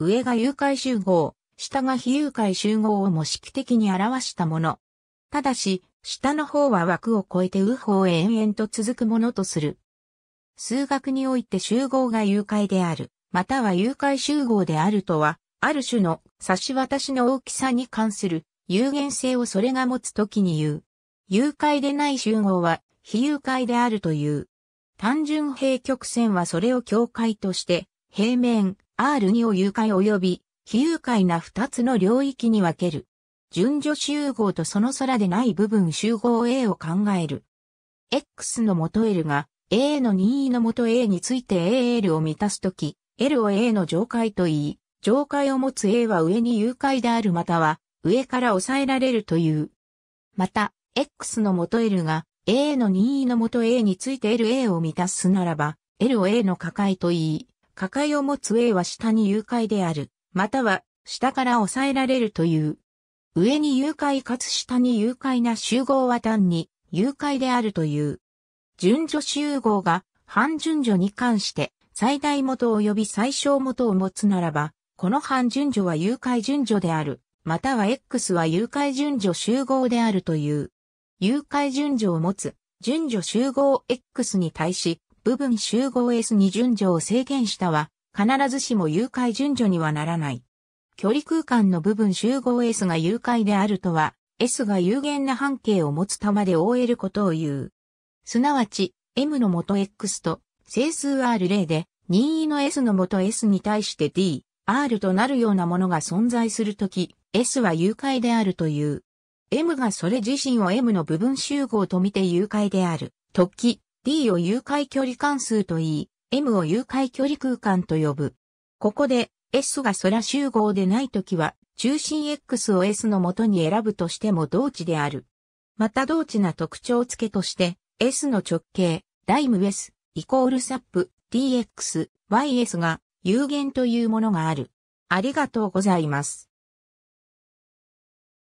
上が誘拐集合、下が非誘拐集合を模式的に表したもの。ただし、下の方は枠を超えて右方へ延々と続くものとする。数学において集合が誘拐である、または誘拐集合であるとは、ある種の差し渡しの大きさに関する有限性をそれが持つときに言う。誘拐でない集合は非誘拐であるという。単純平曲線はそれを境界として、平面、R2 を誘拐及び非誘拐な2つの領域に分ける。順序集合とその空でない部分集合 A を考える。X の元 L が A の任意の元 A について AL を満たすとき、L を A の上階と言い、上階を持つ A は上に誘拐であるまたは、上から抑えられるという。また、X の元 L が A の任意の元 A について LA を満たすならば、L を A の下階と言い、抱えを持つ A は下に誘拐である、または下から抑えられるという。上に誘拐かつ下に誘拐な集合は単に誘拐であるという。順序集合が半順序に関して最大元及び最小元を持つならば、この半順序は誘拐順序である、または X は誘拐順序集合であるという。誘拐順序を持つ順序集合 X に対し、部分集合 S に順序を制限したは、必ずしも誘拐順序にはならない。距離空間の部分集合 S が誘拐であるとは、S が有限な半径を持つ玉で覆えることを言う。すなわち、M の元 X と整数 R 例で、任意の S の元 S に対して D、R となるようなものが存在するとき、S は誘拐であるという。M がそれ自身を M の部分集合と見て誘拐である。とき、D を誘拐距離関数と言い、M を誘拐距離空間と呼ぶ。ここで S が空集合でないときは、中心 X を S の元に選ぶとしても同値である。また同値な特徴付けとして、S の直径、ライム S、イコールサップ、DX、YS が有限というものがある。ありがとうございます。